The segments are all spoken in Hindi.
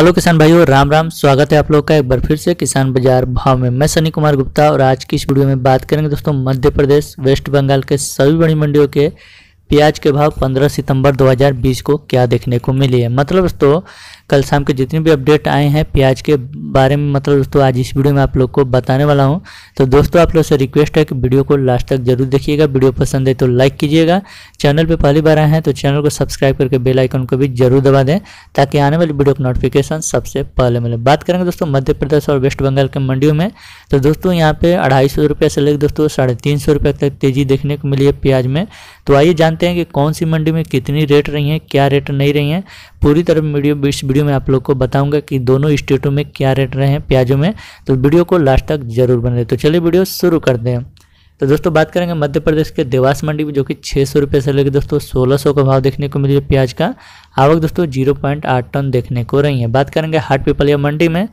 हेलो किसान भाइयों राम राम स्वागत है आप लोग का एक बार फिर से किसान बाजार भाव में मैं सनी कुमार गुप्ता और आज की इस वीडियो में बात करेंगे दोस्तों मध्य प्रदेश वेस्ट बंगाल के सभी बड़ी मंडियों के प्याज के भाव 15 सितंबर 2020 को क्या देखने को मिली है मतलब दोस्तों कल शाम के जितने भी अपडेट आए हैं प्याज के बारे में मतलब दोस्तों आज इस वीडियो में आप लोग को बताने वाला हूँ तो दोस्तों आप लोग से रिक्वेस्ट है कि वीडियो को लास्ट तक जरूर देखिएगा वीडियो पसंद है तो लाइक कीजिएगा चैनल पर पहली बार आए हैं तो चैनल को सब्सक्राइब करके बेलाइकन को भी जरूर दबा दें ताकि आने वाली वीडियो का नोटिफिकेशन सबसे पहले मिले बात करेंगे दोस्तों मध्य प्रदेश और वेस्ट बंगाल के मंडियों में तो दोस्तों यहाँ पे अढ़ाई सौ रुपये से लेकर दोस्तों साढ़े तीन सौ रुपये तक तेजी देखने को मिली है प्याज में तो आइए जानते हैं कि कौन सी मंडी में कितनी रेट रही हैं क्या रेट नहीं रही हैं पूरी तरह वीडियो इस वीडियो में आप लोग को बताऊंगा कि दोनों स्टेटों में क्या रेट रहे हैं प्याजों में तो वीडियो को लास्ट तक जरूर बने तो चलिए वीडियो शुरू करते हैं तो दोस्तों बात करेंगे मध्य प्रदेश के देवास मंडी में जो कि छः सौ रुपये से लेकर दोस्तों सोलह सौ का भाव देखने को मिली है प्याज का आवक दोस्तों जीरो पॉइंट आठ टन देखने को रही है बात करेंगे हाट पिपलिया मंडी में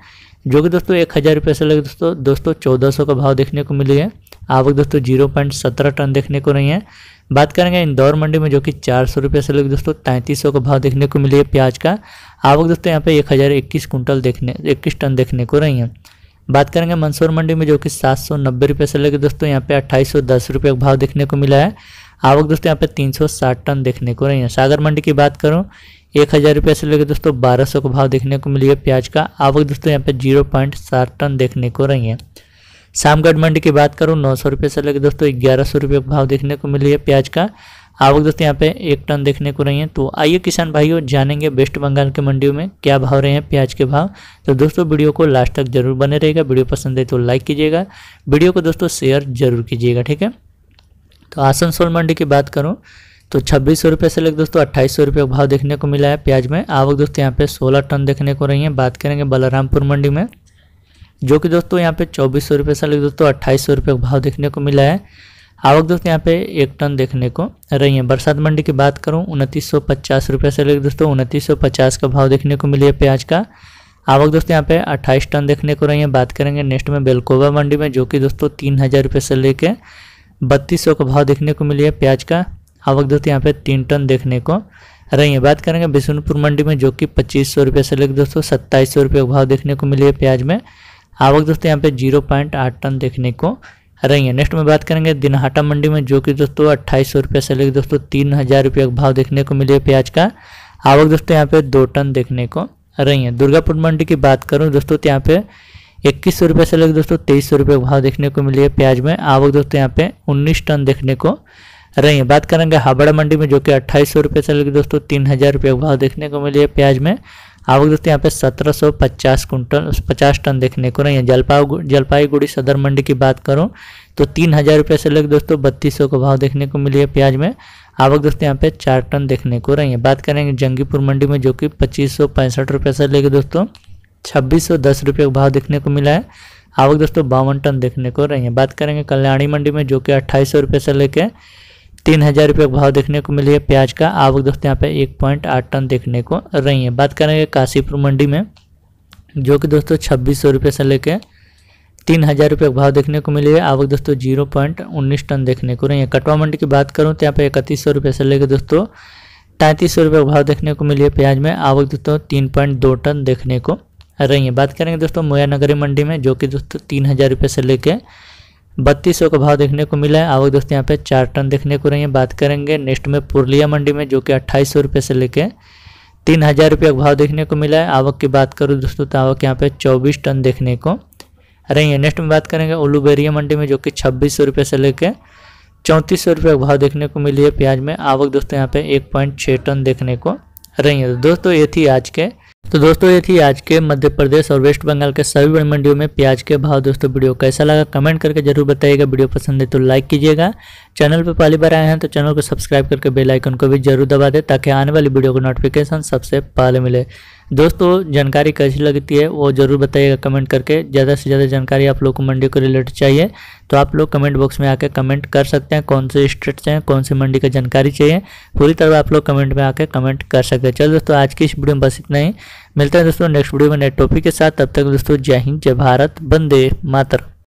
जो कि दोस्तों एक हज़ार रुपये से लेकर दोस्तों दोस्तों चौदह सौ का भाव देखने को मिली है आवक दोस्तों जीरो पॉइंट सत्रह टन देखने को रही है बात करेंगे इंदौर मंडी में जो कि चार सौ रुपये से लोग दोस्तों तैंतीस सौ का भाव देखने को मिली है प्याज का आवक दोस्तों यहाँ पे एक हज़ार इक्कीस कुंटल देखने इक्कीस टन देखने को रही है बात करेंगे मंदसौर मंडी में जो कि सात सौ नब्बे रुपये से लेकर दोस्तों यहाँ पे अट्ठाईस सौ दस रुपये का भाव देखने को मिला है आवक दोस्तों यहाँ पे तीन सौ साठ टन देखने को रही है सागर मंडी की बात करूँ एक हज़ार रुपये से लेकर दोस्तों बारह सौ का भाव देखने को मिली है प्याज का आवक दोस्तों यहाँ पे जीरो पॉइंट सात टन देखने को रही है शामगढ़ मंडी की बात करूँ नौ सौ रुपये से लेकर दोस्तों ग्यारह सौ रुपये का भाव देखने को मिली है प्याज का आवक दोस्तों यहाँ पे एक टन देखने को रही है तो आइए किसान भाइयों जानेंगे वेस्ट बंगाल के मंडियों में क्या भाव रहे हैं प्याज के भाव तो दोस्तों वीडियो को लास्ट तक जरूर बने रहेगा वीडियो पसंद है तो लाइक कीजिएगा वीडियो को दोस्तों शेयर जरूर कीजिएगा ठीक है तो आसनसोल मंडी की बात करूँ तो छब्बीस सौ रुपये से लेकर दोस्तों अट्ठाईस सौ रुपये का भाव देखने को मिला है प्याज में आवक दोस्तों यहाँ पे सोलह टन देखने को रही है बात करेंगे बलरामपुर मंडी में जो कि दोस्तों यहाँ पे चौबीस सौ रुपये से लेकर दोस्तों अट्ठाईस सौ रुपये का भाव देखने को मिला है आवक दोस्तों यहाँ पे एक टन देखने को रही है बरसात मंडी की बात करूँ उनतीस सौ पचास रुपये से लेकर दोस्तों उनतीस सौ पचास का भाव देखने को मिली है प्याज का आवक दोस्तों यहाँ पे अट्ठाईस टन देखने को रही है बात करेंगे नेक्स्ट में बेलकोवा मंडी में जो कि दोस्तों तीन हज़ार रुपये से लेके बत्तीस सौ का भाव देखने को मिली है प्याज का आवक दोस्तों यहाँ पे तीन टन देखने को रही है बात करेंगे बिशुनपुर मंडी में जो कि पच्चीस सौ रुपये से लेकर दोस्तों सत्ताईस सौ रुपये का भाव देखने को मिली है प्याज में आवक दोस्तों यहाँ पे जीरो पॉइंट आठ टन देखने को रही है नेक्स्ट में बात करेंगे दिनहाटा मंडी में जो कि दोस्तों अट्ठाईस सौ रुपये से लेकर दोस्तों तीन हज़ार रुपये का भाव देखने को मिले प्याज का आवक दोस्तों यहाँ पे दो टन देखने को रही है दुर्गापुर मंडी की बात करूँ दोस्तों तो यहाँ पे इक्कीस सौ रुपये से लेकर दोस्तों तेईस सौ रुपये भाव देखने को मिली है प्याज में आवक दोस्तों यहाँ पे उन्नीस टन देखने को रही है बात करेंगे हावड़ा मंडी में जो कि अट्ठाईस सौ रुपये से लेकर दोस्तों तीन हज़ार रुपये भाव देखने को मिली है प्याज में आवक दोस्तों यहाँ पे 1750 कुंटल पचास टन देखने को नहीं है जलपाई जलपाईगुड़ी सदर मंडी की बात करूँ तो तीन हज़ार रुपये से लेकर दोस्तों बत्तीस सौ का भाव देखने को मिली है प्याज में आवक दोस्तों यहाँ पे चार टन देखने को रही है बात करेंगे जंगीपुर मंडी में जो कि पच्चीस सौ पैंसठ रुपये से लेकर दोस्तों छब्बीस सौ दस रुपये का भाव देखने को मिला है आवक दोस्तों बावन टन देखने को रही है बात करेंगे कल्याणी मंडी में जो कि अट्ठाईस सौ रुपये से लेकर तीन हज़ार रुपये का भाव देखने को मिली है प्याज का आवक दोस्तों यहाँ पे एक पॉइंट आठ टन देखने को रही है बात करेंगे काशीपुर मंडी में जो कि दोस्तों छब्बीस सौ रुपये से लेकर तीन हज़ार रुपये का भाव देखने को मिली है आवक दोस्तों जीरो पॉइंट उन्नीस टन देखने को रही है कटवा मंडी की बात करूँ तो यहाँ पे इकतीस सौ रुपये से लेकर दोस्तों तैंतीस सौ रुपये का भाव देखने को मिली है प्याज में आवक दोस्तों तीन पॉइंट दो टन देखने को रही है बात करेंगे दोस्तों मोया नगरी मंडी में जो कि दोस्तों तीन हज़ार रुपये से लेकर बत्तीस का भाव देखने को मिला है आवक दोस्तों यहाँ पे चार टन देखने को रही है बात करेंगे नेक्स्ट में पुरलिया मंडी में जो कि अट्ठाईस सौ रुपये से लेके तीन हज़ार रुपये का भाव देखने को मिला है आवक की बात करूँ दोस्तों तो आवक यहाँ पे चौबीस टन देखने को रही है नेक्स्ट में बात करेंगे उलूबेरिया मंडी में जो कि छब्बीस सौ रुपये से लेके चौंतीस सौ रुपये का भाव देखने को मिली है प्याज में आवक दोस्तों यहाँ पे एक पॉइंट छः टन देखने को रही है तो दोस्तों ये थी आज के तो दोस्तों ये थी आज के मध्य प्रदेश और वेस्ट बंगाल के सभी बड़ी मंडियों में प्याज के भाव दोस्तों वीडियो कैसा लगा कमेंट करके जरूर बताइएगा वीडियो पसंद है तो लाइक कीजिएगा चैनल पर पहली बार आए हैं तो चैनल को सब्सक्राइब करके बेल आइकन को भी जरूर दबा दें ताकि आने वाली वीडियो को नोटिफिकेशन सबसे पहले मिले दोस्तों जानकारी कैसी लगती है वो ज़रूर बताइएगा कमेंट करके ज़्यादा से ज़्यादा जानकारी आप लोग को मंडी को रिलेटेड चाहिए तो आप लोग कमेंट बॉक्स में आके कमेंट कर सकते हैं कौन से स्टेट से हैं कौन सी मंडी का जानकारी चाहिए पूरी तरह आप लोग कमेंट में आके कमेंट कर सकते हैं चलो दोस्तों आज की इस वीडियो में बस इतना ही मिलता है दोस्तों नेक्स्ट वीडियो में नए टॉपिक के साथ तब तक दोस्तों जय हिंद जय भारत बंदे मातर